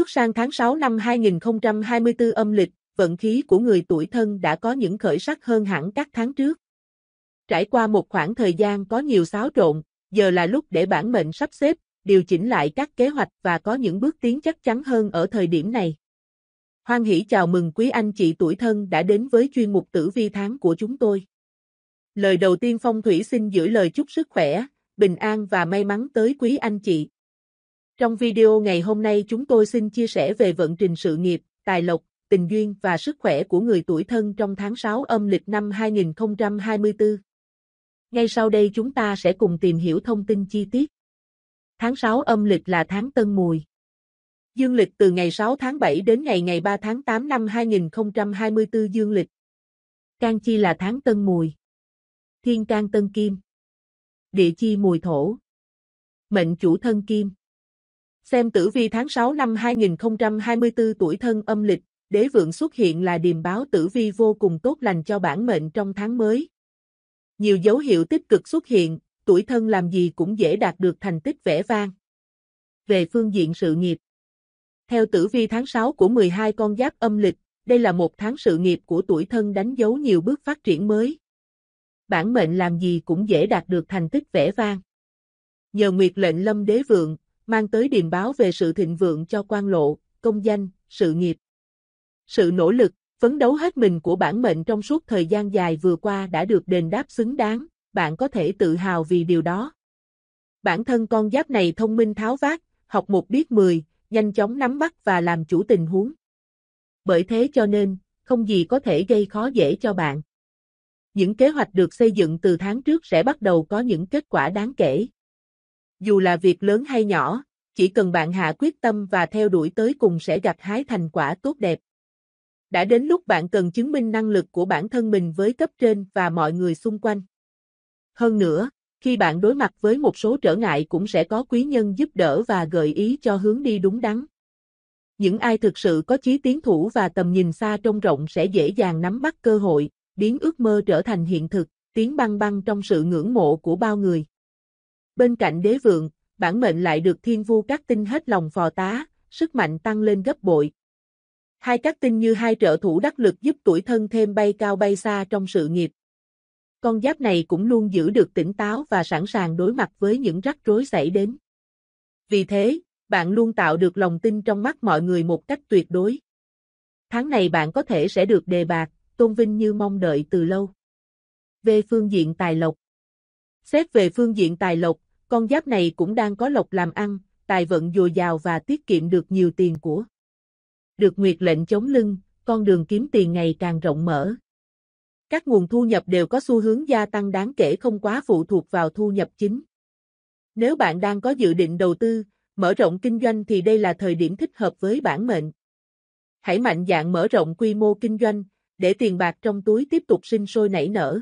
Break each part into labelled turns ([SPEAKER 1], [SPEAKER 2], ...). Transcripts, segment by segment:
[SPEAKER 1] Bước sang tháng 6 năm 2024 âm lịch, vận khí của người tuổi thân đã có những khởi sắc hơn hẳn các tháng trước. Trải qua một khoảng thời gian có nhiều xáo trộn, giờ là lúc để bản mệnh sắp xếp, điều chỉnh lại các kế hoạch và có những bước tiến chắc chắn hơn ở thời điểm này. Hoan hỷ chào mừng quý anh chị tuổi thân đã đến với chuyên mục tử vi tháng của chúng tôi. Lời đầu tiên Phong Thủy xin gửi lời chúc sức khỏe, bình an và may mắn tới quý anh chị. Trong video ngày hôm nay chúng tôi xin chia sẻ về vận trình sự nghiệp, tài lộc, tình duyên và sức khỏe của người tuổi thân trong tháng 6 âm lịch năm 2024. Ngay sau đây chúng ta sẽ cùng tìm hiểu thông tin chi tiết. Tháng 6 âm lịch là tháng Tân Mùi. Dương lịch từ ngày 6 tháng 7 đến ngày ngày 3 tháng 8 năm 2024 dương lịch. Can chi là tháng Tân Mùi. Thiên can Tân Kim. Địa chi Mùi Thổ. Mệnh chủ thân Kim. Xem tử vi tháng 6 năm 2024 tuổi thân âm lịch, đế vượng xuất hiện là điềm báo tử vi vô cùng tốt lành cho bản mệnh trong tháng mới. Nhiều dấu hiệu tích cực xuất hiện, tuổi thân làm gì cũng dễ đạt được thành tích vẻ vang. Về phương diện sự nghiệp Theo tử vi tháng 6 của 12 con giáp âm lịch, đây là một tháng sự nghiệp của tuổi thân đánh dấu nhiều bước phát triển mới. Bản mệnh làm gì cũng dễ đạt được thành tích vẻ vang. Nhờ nguyệt lệnh lâm đế vượng, mang tới điềm báo về sự thịnh vượng cho quan lộ, công danh, sự nghiệp. Sự nỗ lực, phấn đấu hết mình của bản mệnh trong suốt thời gian dài vừa qua đã được đền đáp xứng đáng, bạn có thể tự hào vì điều đó. Bản thân con giáp này thông minh tháo vát, học một biết mười, nhanh chóng nắm bắt và làm chủ tình huống. Bởi thế cho nên, không gì có thể gây khó dễ cho bạn. Những kế hoạch được xây dựng từ tháng trước sẽ bắt đầu có những kết quả đáng kể. Dù là việc lớn hay nhỏ, chỉ cần bạn hạ quyết tâm và theo đuổi tới cùng sẽ gặt hái thành quả tốt đẹp. Đã đến lúc bạn cần chứng minh năng lực của bản thân mình với cấp trên và mọi người xung quanh. Hơn nữa, khi bạn đối mặt với một số trở ngại cũng sẽ có quý nhân giúp đỡ và gợi ý cho hướng đi đúng đắn. Những ai thực sự có chí tiến thủ và tầm nhìn xa trông rộng sẽ dễ dàng nắm bắt cơ hội, biến ước mơ trở thành hiện thực, tiếng băng băng trong sự ngưỡng mộ của bao người. Bên cạnh đế vượng, bản mệnh lại được thiên vu các tinh hết lòng phò tá, sức mạnh tăng lên gấp bội. Hai các tinh như hai trợ thủ đắc lực giúp tuổi thân thêm bay cao bay xa trong sự nghiệp. Con giáp này cũng luôn giữ được tỉnh táo và sẵn sàng đối mặt với những rắc rối xảy đến. Vì thế, bạn luôn tạo được lòng tin trong mắt mọi người một cách tuyệt đối. Tháng này bạn có thể sẽ được đề bạc, tôn vinh như mong đợi từ lâu. Về phương diện tài lộc Xét về phương diện tài lộc, con giáp này cũng đang có lộc làm ăn, tài vận dồi dào và tiết kiệm được nhiều tiền của. Được nguyệt lệnh chống lưng, con đường kiếm tiền ngày càng rộng mở. Các nguồn thu nhập đều có xu hướng gia tăng đáng kể không quá phụ thuộc vào thu nhập chính. Nếu bạn đang có dự định đầu tư, mở rộng kinh doanh thì đây là thời điểm thích hợp với bản mệnh. Hãy mạnh dạn mở rộng quy mô kinh doanh, để tiền bạc trong túi tiếp tục sinh sôi nảy nở.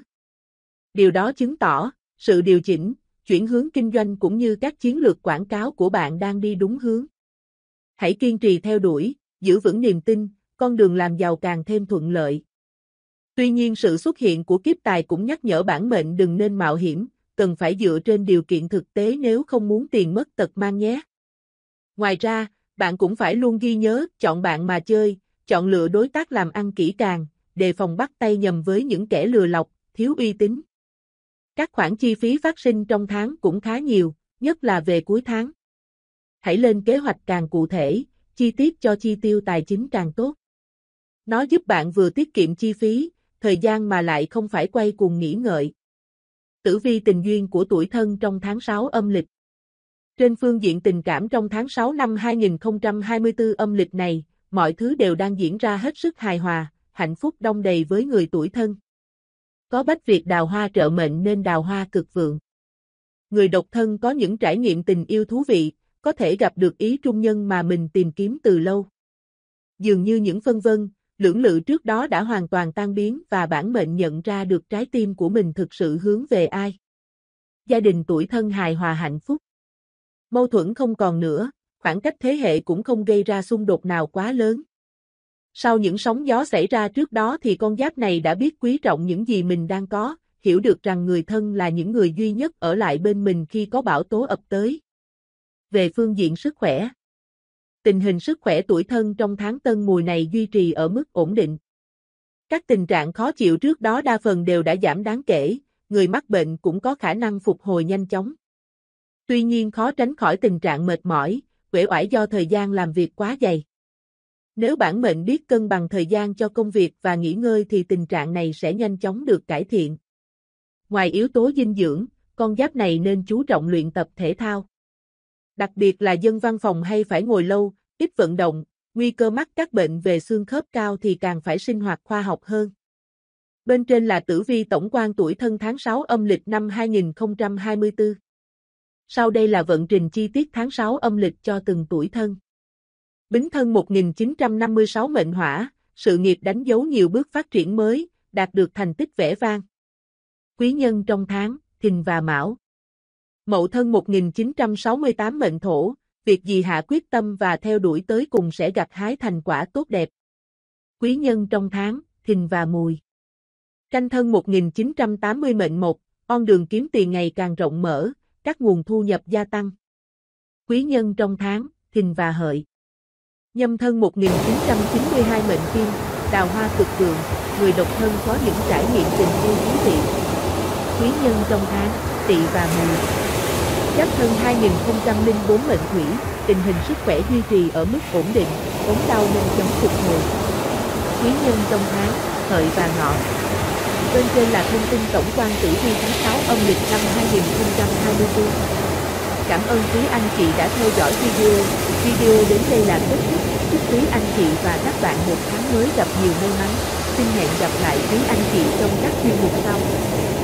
[SPEAKER 1] Điều đó chứng tỏ, sự điều chỉnh, chuyển hướng kinh doanh cũng như các chiến lược quảng cáo của bạn đang đi đúng hướng. Hãy kiên trì theo đuổi, giữ vững niềm tin, con đường làm giàu càng thêm thuận lợi. Tuy nhiên sự xuất hiện của kiếp tài cũng nhắc nhở bản mệnh đừng nên mạo hiểm, cần phải dựa trên điều kiện thực tế nếu không muốn tiền mất tật mang nhé. Ngoài ra, bạn cũng phải luôn ghi nhớ, chọn bạn mà chơi, chọn lựa đối tác làm ăn kỹ càng, đề phòng bắt tay nhầm với những kẻ lừa lọc, thiếu uy tín. Các khoản chi phí phát sinh trong tháng cũng khá nhiều, nhất là về cuối tháng. Hãy lên kế hoạch càng cụ thể, chi tiết cho chi tiêu tài chính càng tốt. Nó giúp bạn vừa tiết kiệm chi phí, thời gian mà lại không phải quay cuồng nghĩ ngợi. Tử vi tình duyên của tuổi thân trong tháng 6 âm lịch. Trên phương diện tình cảm trong tháng 6 năm 2024 âm lịch này, mọi thứ đều đang diễn ra hết sức hài hòa, hạnh phúc đông đầy với người tuổi thân. Có bách việc đào hoa trợ mệnh nên đào hoa cực vượng. Người độc thân có những trải nghiệm tình yêu thú vị, có thể gặp được ý trung nhân mà mình tìm kiếm từ lâu. Dường như những phân vân, lưỡng lự trước đó đã hoàn toàn tan biến và bản mệnh nhận ra được trái tim của mình thực sự hướng về ai. Gia đình tuổi thân hài hòa hạnh phúc. Mâu thuẫn không còn nữa, khoảng cách thế hệ cũng không gây ra xung đột nào quá lớn. Sau những sóng gió xảy ra trước đó thì con giáp này đã biết quý trọng những gì mình đang có, hiểu được rằng người thân là những người duy nhất ở lại bên mình khi có bão tố ập tới. Về phương diện sức khỏe Tình hình sức khỏe tuổi thân trong tháng tân mùi này duy trì ở mức ổn định. Các tình trạng khó chịu trước đó đa phần đều đã giảm đáng kể, người mắc bệnh cũng có khả năng phục hồi nhanh chóng. Tuy nhiên khó tránh khỏi tình trạng mệt mỏi, uể oải do thời gian làm việc quá dày. Nếu bản mệnh biết cân bằng thời gian cho công việc và nghỉ ngơi thì tình trạng này sẽ nhanh chóng được cải thiện. Ngoài yếu tố dinh dưỡng, con giáp này nên chú trọng luyện tập thể thao. Đặc biệt là dân văn phòng hay phải ngồi lâu, ít vận động, nguy cơ mắc các bệnh về xương khớp cao thì càng phải sinh hoạt khoa học hơn. Bên trên là tử vi tổng quan tuổi thân tháng 6 âm lịch năm 2024. Sau đây là vận trình chi tiết tháng 6 âm lịch cho từng tuổi thân. Bính thân 1956 mệnh hỏa, sự nghiệp đánh dấu nhiều bước phát triển mới, đạt được thành tích vẻ vang. Quý nhân trong tháng, thìn và mão. Mậu thân 1968 mệnh thổ, việc gì hạ quyết tâm và theo đuổi tới cùng sẽ gặt hái thành quả tốt đẹp. Quý nhân trong tháng, thìn và mùi. Canh thân 1980 mệnh một, con đường kiếm tiền ngày càng rộng mở, các nguồn thu nhập gia tăng. Quý nhân trong tháng, thìn và hợi. Nhâm thân 1992 mệnh kim, đào hoa cực cường, người độc thân có những trải nghiệm tình yêu thú vị. Quý nhân trong tháng, Tị và mùi. Giáp thân 2004 mệnh thủy, tình hình sức khỏe duy trì ở mức ổn định, ốm đau nên chấm phục hồi. Quý nhân trong tháng, hợi và ngọ. Bên trên là thông tin tổng quan tử vi tháng 6 âm lịch năm 2024. Cảm ơn quý anh chị đã theo dõi video. Video đến đây là kết thúc chúc quý anh chị và các bạn một tháng mới gặp nhiều may mắn. Xin hẹn gặp lại quý anh chị trong các chuyên mục sau.